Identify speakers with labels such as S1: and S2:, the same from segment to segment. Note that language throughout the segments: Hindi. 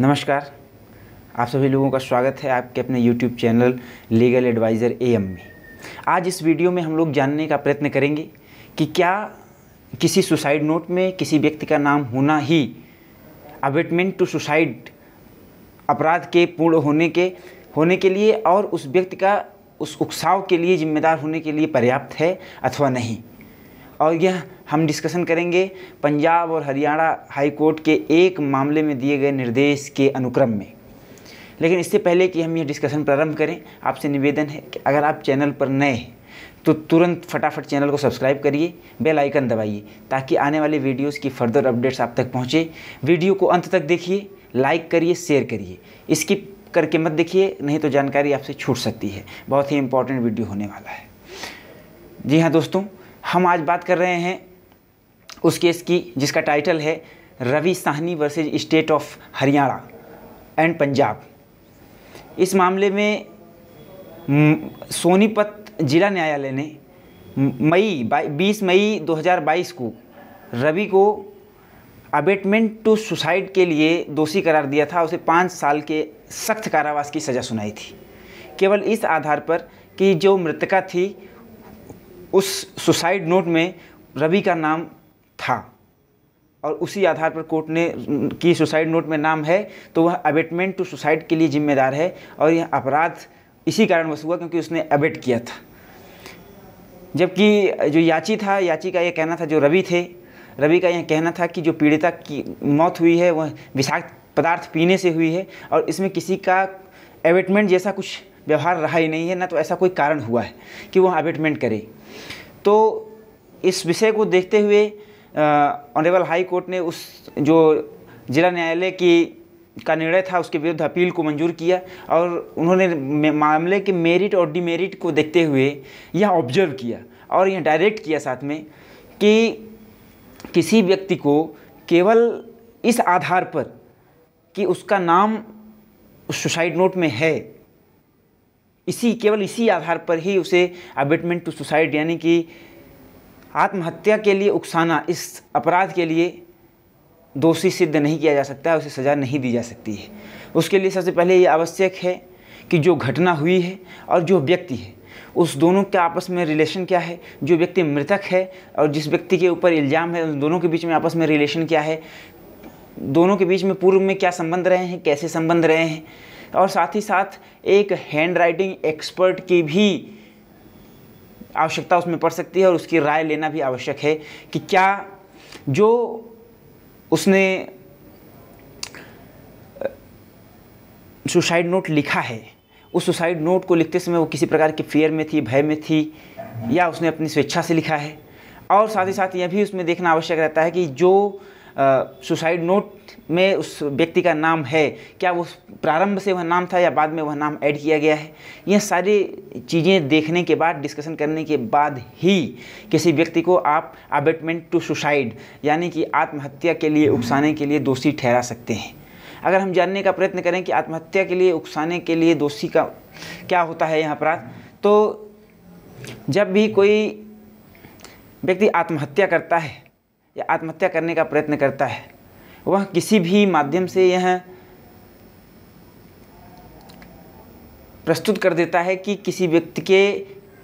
S1: नमस्कार आप सभी लोगों का स्वागत है आपके अपने YouTube चैनल लीगल एडवाइज़र एम में आज इस वीडियो में हम लोग जानने का प्रयत्न करेंगे कि क्या किसी सुसाइड नोट में किसी व्यक्ति का नाम होना ही अबेटमेंट टू सुसाइड अपराध के पूर्ण होने के होने के लिए और उस व्यक्ति का उस उकसाव के लिए जिम्मेदार होने के लिए पर्याप्त है अथवा नहीं और यह हम डिस्कशन करेंगे पंजाब और हरियाणा हाई कोर्ट के एक मामले में दिए गए निर्देश के अनुक्रम में लेकिन इससे पहले कि हम यह डिस्कशन प्रारंभ करें आपसे निवेदन है कि अगर आप चैनल पर नए हैं तो तुरंत फटाफट चैनल को सब्सक्राइब करिए बेल आइकन दबाइए ताकि आने वाले वीडियोस की फर्दर अपडेट्स आप तक पहुँचे वीडियो को अंत तक देखिए लाइक करिए शेयर करिए इसकी करके मत देखिए नहीं तो जानकारी आपसे छूट सकती है बहुत ही इंपॉर्टेंट वीडियो होने वाला है जी हाँ दोस्तों हम आज बात कर रहे हैं उस केस की जिसका टाइटल है Ravi Sahni versus state of Haryana and Punjab इस मामले में सोनीपत जिला न्यायालय ने मई 20 मई 2022 को रवि को अबेटमेंट टू सुसाइड के लिए दोषी करार दिया था उसे पाँच साल के सख्त कारावास की सज़ा सुनाई थी केवल इस आधार पर कि जो मृतका थी उस सुसाइड नोट में रवि का नाम था और उसी आधार पर कोर्ट ने की सुसाइड नोट में नाम है तो वह अबेटमेंट टू सुसाइड के लिए जिम्मेदार है और यह अपराध इसी कारणवश हुआ क्योंकि उसने अबेट किया था जबकि जो याची था याची का यह कहना था जो रवि थे रवि का यह कहना था कि जो पीड़िता की मौत हुई है वह विषाक्त पदार्थ पीने से हुई है और इसमें किसी का एवेटमेंट जैसा कुछ व्यवहार रहा ही नहीं है ना तो ऐसा कोई कारण हुआ है कि वह अबेटमेंट करे तो इस विषय को देखते हुए ऑनरेबल हाई कोर्ट ने उस जो जिला न्यायालय की का निर्णय था उसके विरुद्ध अपील को मंजूर किया और उन्होंने मामले के मेरिट और डिमेरिट को देखते हुए यह ऑब्जर्व किया और यह डायरेक्ट किया साथ में कि किसी व्यक्ति को केवल इस आधार पर कि उसका नाम उस सुसाइड नोट में है इसी केवल इसी आधार पर ही उसे अबेटमेंट टू सुसाइड यानी कि आत्महत्या के लिए उकसाना इस अपराध के लिए दोषी सिद्ध नहीं किया जा सकता है उसे सज़ा नहीं दी जा सकती है उसके लिए सबसे पहले ये आवश्यक है कि जो घटना हुई है और जो व्यक्ति है उस दोनों के आपस में रिलेशन क्या है जो व्यक्ति मृतक है और जिस व्यक्ति के ऊपर इल्ज़ाम है उन दोनों के बीच में आपस में रिलेशन क्या है दोनों के बीच में पूर्व में क्या संबंध रहे हैं कैसे संबंध रहे हैं और साथ ही साथ एक हैंड राइटिंग एक्सपर्ट की भी आवश्यकता उसमें पड़ सकती है और उसकी राय लेना भी आवश्यक है कि क्या जो उसने सुसाइड नोट लिखा है उस सुसाइड नोट को लिखते समय वो किसी प्रकार की फियर में थी भय में थी या उसने अपनी स्वेच्छा से लिखा है और साथ ही साथ यह भी उसमें देखना आवश्यक रहता है कि जो सुसाइड नोट में उस व्यक्ति का नाम है क्या वो प्रारंभ से वह नाम था या बाद में वह नाम ऐड किया गया है यह सारी चीज़ें देखने के बाद डिस्कशन करने के बाद ही किसी व्यक्ति को आप अबेटमेंट टू सुसाइड यानी कि आत्महत्या के लिए उकसाने के लिए दोषी ठहरा सकते हैं अगर हम जानने का प्रयत्न करें कि आत्महत्या के लिए उकसाने के लिए दोषी का क्या होता है यह अपराध तो जब भी कोई व्यक्ति आत्महत्या करता है या आत्महत्या करने का प्रयत्न करता है वह किसी भी माध्यम से यह प्रस्तुत कर देता है कि किसी व्यक्ति के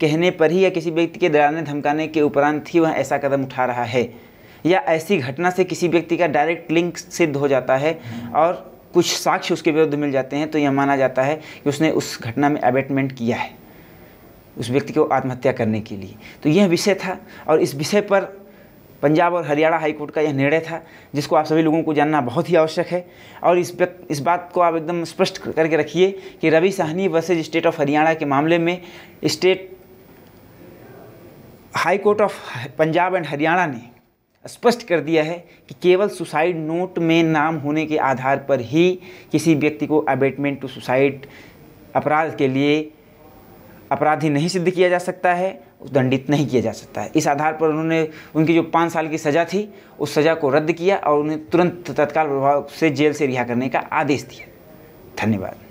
S1: कहने पर ही या किसी व्यक्ति के डराने धमकाने के उपरांत ही वह ऐसा कदम उठा रहा है या ऐसी घटना से किसी व्यक्ति का डायरेक्ट लिंक सिद्ध हो जाता है और कुछ साक्ष्य उसके विरुद्ध मिल जाते हैं तो यह माना जाता है कि उसने उस घटना में अबेटमेंट किया है उस व्यक्ति को आत्महत्या करने के लिए तो यह विषय था और इस विषय पर पंजाब और हरियाणा हाईकोर्ट का यह निर्णय था जिसको आप सभी लोगों को जानना बहुत ही आवश्यक है और इस इस बात को आप एकदम स्पष्ट करके रखिए कि Ravi Sahni versus state of Haryana के मामले में state high court of Punjab and Haryana ने स्पष्ट कर दिया है कि केवल सुसाइड नोट में नाम होने के आधार पर ही किसी व्यक्ति को अबेटमेंट टू सुसाइड अपराध के लिए अपराधी नहीं सिद्ध किया जा सकता है दंडित नहीं किया जा सकता है इस आधार पर उन्होंने उनकी जो पाँच साल की सज़ा थी उस सज़ा को रद्द किया और उन्हें तुरंत तत्काल प्रभाव से जेल से रिहा करने का आदेश दिया धन्यवाद